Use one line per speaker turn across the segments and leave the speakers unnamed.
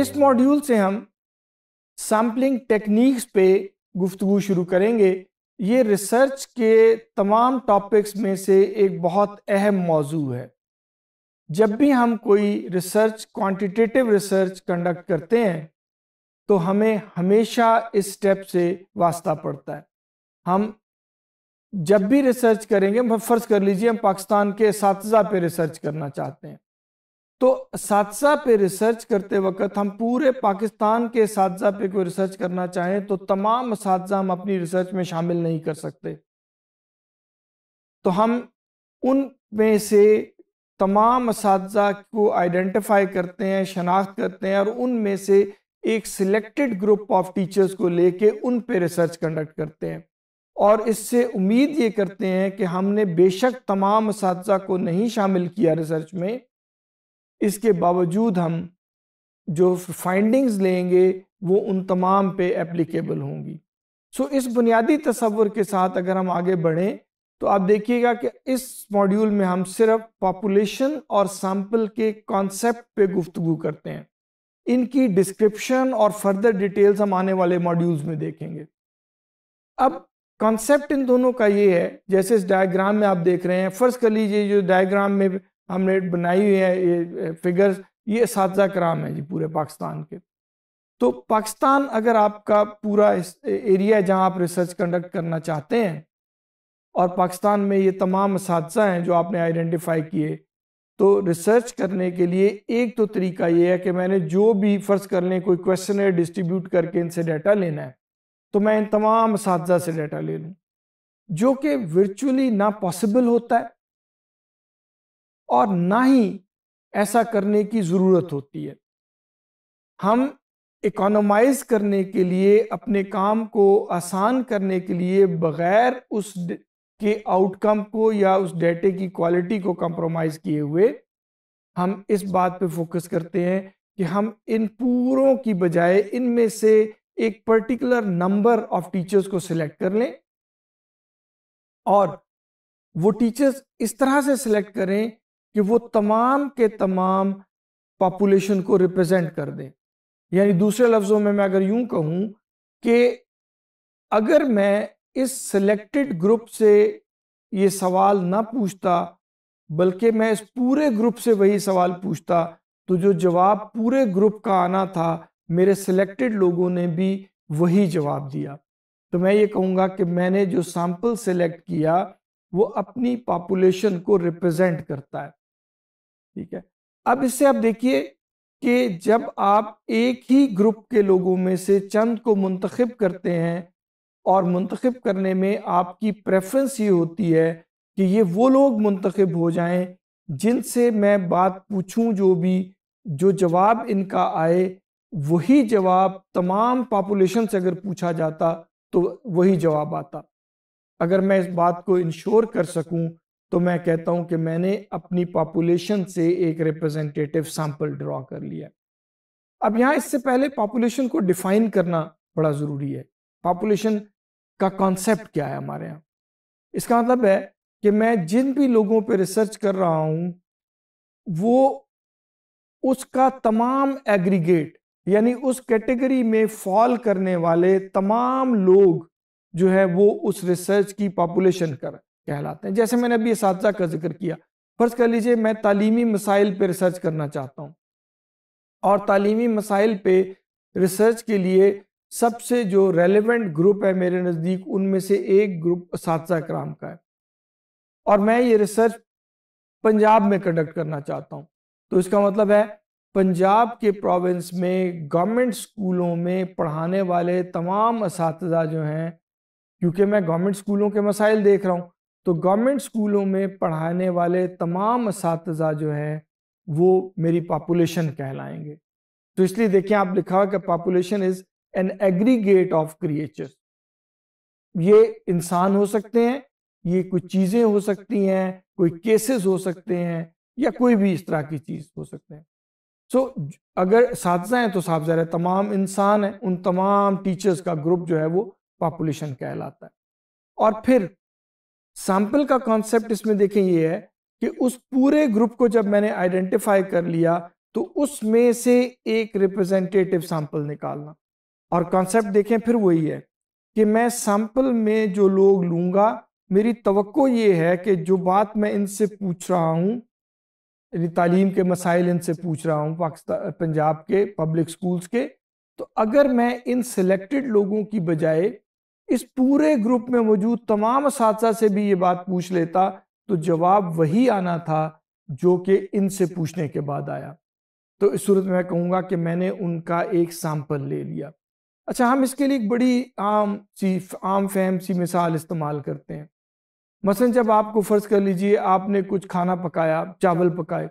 इस मॉड्यूल से हम सैम्पलिंग टेक्निक्स पे गुफ्तु शुरू करेंगे ये रिसर्च के तमाम टॉपिक्स में से एक बहुत अहम मौजू है जब भी हम कोई रिसर्च क्वांटिटेटिव रिसर्च कंडक्ट करते हैं तो हमें हमेशा इस स्टेप से वास्ता पड़ता है हम जब भी रिसर्च करेंगे हम फर्ज कर लीजिए हम पाकिस्तान के इस पे रिसर्च करना चाहते हैं तो सादसा पे रिसर्च करते वक्त हम पूरे पाकिस्तान के साथ पे कोई रिसर्च करना चाहें तो तमाम सादसा हम अपनी रिसर्च में शामिल नहीं कर सकते तो हम उन में से तमाम सादसा को आइडेंटिफाई करते हैं शनाख्त करते हैं और उनमें से एक सिलेक्टेड ग्रुप ऑफ टीचर्स को लेके उन पे रिसर्च कंडक्ट करते हैं और इससे उम्मीद ये करते हैं कि हमने बेशक तमाम सादसा को नहीं शामिल किया रिसर्च में इसके बावजूद हम जो फाइंडिंग्स लेंगे वो उन तमाम पे एप्लीकेबल होंगी सो इस बुनियादी तस्वर के साथ अगर हम आगे बढ़ें तो आप देखिएगा कि इस मॉड्यूल में हम सिर्फ पॉपुलेशन और सैम्पल के कॉन्सेप्ट पे गुफ्तु करते हैं इनकी डिस्क्रिप्शन और फर्दर डिटेल्स हम आने वाले मॉड्यूल्स में देखेंगे अब कॉन्सेप्ट इन दोनों का ये है जैसे इस डायग्राम में आप देख रहे हैं फर्ज कर लीजिए जो डायग्राम में हमने बनाई हुई है ये फिगर्स ये साजा कराम है जी पूरे पाकिस्तान के तो पाकिस्तान अगर आपका पूरा एरिया है जहाँ आप रिसर्च कंडक्ट करना चाहते हैं और पाकिस्तान में ये तमाम इस हैं जो आपने आइडेंटिफाई किए तो रिसर्च करने के लिए एक तो तरीका ये है कि मैंने जो भी फ़र्ज़ कर लें कोई क्वेश्चन डिस्ट्रीब्यूट करके इनसे डाटा लेना है तो मैं इन तमाम इस से डाटा ले लूँ जो कि वर्चुअली ना पॉसिबल होता है और ना ही ऐसा करने की ज़रूरत होती है हम इकोनोमाइज करने के लिए अपने काम को आसान करने के लिए बगैर उस के आउटकम को या उस डेटे की क्वालिटी को कंप्रोमाइज़ किए हुए हम इस बात पे फोकस करते हैं कि हम इन पूरों की बजाय इनमें से एक पर्टिकुलर नंबर ऑफ टीचर्स को सिलेक्ट कर लें और वो टीचर्स इस तरह से सिलेक्ट करें कि वो तमाम के तमाम पॉपुलेशन को रिप्रेजेंट कर दें यानी दूसरे लफ्ज़ों में मैं अगर यूं कहूं कि अगर मैं इस सिलेक्टेड ग्रुप से ये सवाल ना पूछता बल्कि मैं इस पूरे ग्रुप से वही सवाल पूछता तो जो जवाब पूरे ग्रुप का आना था मेरे सिलेक्टेड लोगों ने भी वही जवाब दिया तो मैं ये कहूँगा कि मैंने जो सैम्पल सेलेक्ट किया वो अपनी पॉपुलेशन को रिप्रेजेंट करता है ठीक है अब इससे आप देखिए कि जब आप एक ही ग्रुप के लोगों में से चंद को मुंतखब करते हैं और मुंतखब करने में आपकी प्रेफरेंस ये होती है कि ये वो लोग मुंतखब हो जाएं जिनसे मैं बात पूछूं जो भी जो जवाब इनका आए वही जवाब तमाम पॉपुलेशन से अगर पूछा जाता तो वही जवाब आता अगर मैं इस बात को इंश्योर कर सकूं तो मैं कहता हूं कि मैंने अपनी पॉपुलेशन से एक रिप्रेजेंटेटिव सैंपल ड्रॉ कर लिया अब यहां इससे पहले पॉपुलेशन को डिफाइन करना बड़ा ज़रूरी है पॉपुलेशन का कॉन्सेप्ट क्या है हमारे यहाँ इसका मतलब है कि मैं जिन भी लोगों पर रिसर्च कर रहा हूं वो उसका तमाम एग्रीगेट यानी उस कैटेगरी में फॉल करने वाले तमाम लोग जो है वो उस रिसर्च की पॉपुलेशन कर कहलाते हैं जैसे मैंने अभी इस का जिक्र किया फ़र्ज़ कर लीजिए मैं तालीमी मसाइल पर रिसर्च करना चाहता हूँ और तालीमी मसाइल पर रिसर्च के लिए सबसे जो रेलिवेंट ग्रुप है मेरे नज़दीक उनमें से एक ग्रुप इस कराम का है और मैं ये रिसर्च पंजाब में कंडक्ट करना चाहता हूँ तो इसका मतलब है पंजाब के प्रोविंस में गवर्नमेंट स्कूलों में पढ़ाने वाले तमाम इस जो हैं क्योंकि मैं गवर्नमेंट स्कूलों के मसाइल देख रहा हूँ तो गवर्नमेंट स्कूलों में पढ़ाने वाले तमाम इस जो हैं वो मेरी पॉपुलेशन कहलाएंगे तो इसलिए देखिए आप लिखा हुआ कि population is an aggregate of creature ये इंसान हो सकते हैं ये कुछ चीजें हो सकती हैं कोई केसेस हो सकते हैं या कोई भी इस तरह की चीज हो सकते हैं सो so, अगर साथजा हैं तो साफ जा रहे तमाम इंसान हैं उन तमाम टीचर्स का ग्रुप जो है वो पॉपुलेशन कहलाता है और फिर सैंपल का कॉन्सेप्ट इसमें देखें ये है कि उस पूरे ग्रुप को जब मैंने आइडेंटिफाई कर लिया तो उसमें से एक रिप्रेजेंटेटिव सैंपल निकालना और कॉन्सेप्ट देखें फिर वही है कि मैं सैंपल में जो लोग लूंगा मेरी तो ये है कि जो बात मैं इनसे पूछ रहा हूँ तालीम के मसाइल इनसे पूछ रहा हूँ पाकिस्तान पंजाब के पब्लिक स्कूल्स के तो अगर मैं इन सिलेक्टेड लोगों की बजाय इस पूरे ग्रुप में मौजूद तमाम साथसा से भी ये बात पूछ लेता तो जवाब वही आना था जो कि इनसे पूछने के बाद आया तो इस सूरत में मैं कहूँगा कि मैंने उनका एक सैम्पल ले लिया अच्छा हम इसके लिए एक बड़ी आम सी आम फहम सी मिसाल इस्तेमाल करते हैं मसलन जब आपको फ़र्ज़ कर लीजिए आपने कुछ खाना पकाया चावल पकाए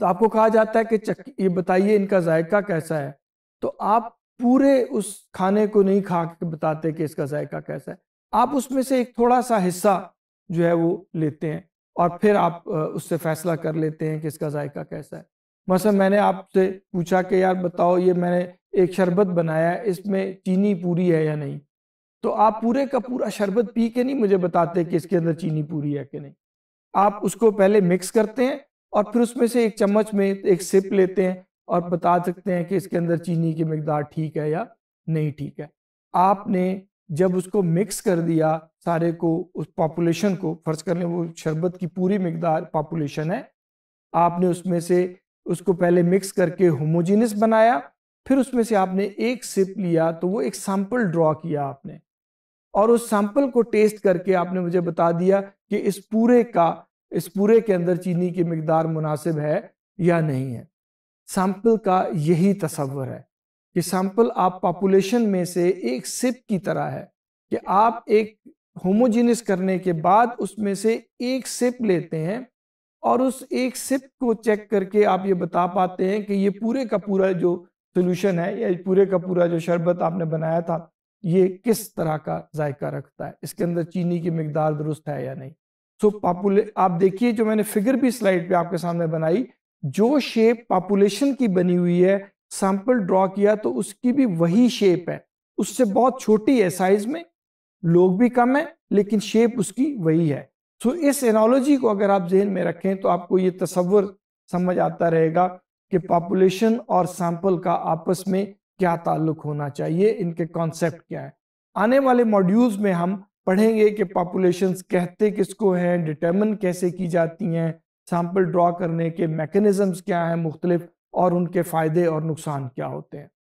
तो आपको कहा जाता है कि चक ये बताइए इनका जायका कैसा है तो आप पूरे उस खाने को नहीं खा के बताते कि इसका जायका कैसा है आप उसमें से एक थोड़ा सा हिस्सा जो है वो लेते हैं और फिर आप उससे फैसला कर लेते हैं कि इसका जायका कैसा है मसलन मैंने आपसे पूछा कि यार बताओ ये मैंने एक शरबत बनाया है इसमें चीनी पूरी है या नहीं तो आप पूरे का पूरा शरबत पी के नहीं मुझे बताते कि इसके अंदर चीनी पूरी है कि नहीं आप उसको पहले मिक्स करते हैं और फिर उसमें से एक चम्मच में एक सिप लेते हैं और बता सकते हैं कि इसके अंदर चीनी की मकदार ठीक है या नहीं ठीक है आपने जब उसको मिक्स कर दिया सारे को उस पॉपुलेशन को फर्ज कर लें वो शरबत की पूरी मकदार पॉपुलेशन है आपने उसमें से उसको पहले मिक्स करके होमोजीनस बनाया फिर उसमें से आपने एक सिप लिया तो वो एक सैंपल ड्रॉ किया आपने और उस सैंपल को टेस्ट करके आपने मुझे बता दिया कि इस पूरे का इस पूरे के अंदर चीनी की मकदार मुनासिब है या नहीं है सैंपल का यही तस्वर है कि सैंपल आप पॉपुलेशन में से एक सिप की तरह है कि आप एक होमोजीनियस करने के बाद उसमें से एक सिप लेते हैं और उस एक सिप को चेक करके आप ये बता पाते हैं कि ये पूरे का पूरा जो सोल्यूशन है या पूरे का पूरा जो शरबत आपने बनाया था ये किस तरह का जायका रखता है इसके अंदर चीनी की मकदार दुरुस्त है या नहीं सो so, पॉपुले आप देखिए जो मैंने फिगर भी स्लाइड पे आपके सामने बनाई जो शेप पॉपुलेशन की बनी हुई है सैंपल ड्रॉ किया तो उसकी भी वही शेप है उससे बहुत छोटी है साइज में लोग भी कम है लेकिन शेप उसकी वही है सो तो इस एनोलॉजी को अगर आप जहन में रखें तो आपको ये तस्वर समझ आता रहेगा कि पॉपुलेशन और सैंपल का आपस में क्या ताल्लुक होना चाहिए इनके कॉन्सेप्ट क्या है आने वाले मॉड्यूल्स में हम पढ़ेंगे कि पॉपुलेशन कहते किसको हैं डिटर्मन कैसे की जाती हैं सैम्पल ड्रॉ करने के मेकनिज़म्स क्या हैं मुख्तलिफ और उनके फ़ायदे और नुकसान क्या होते हैं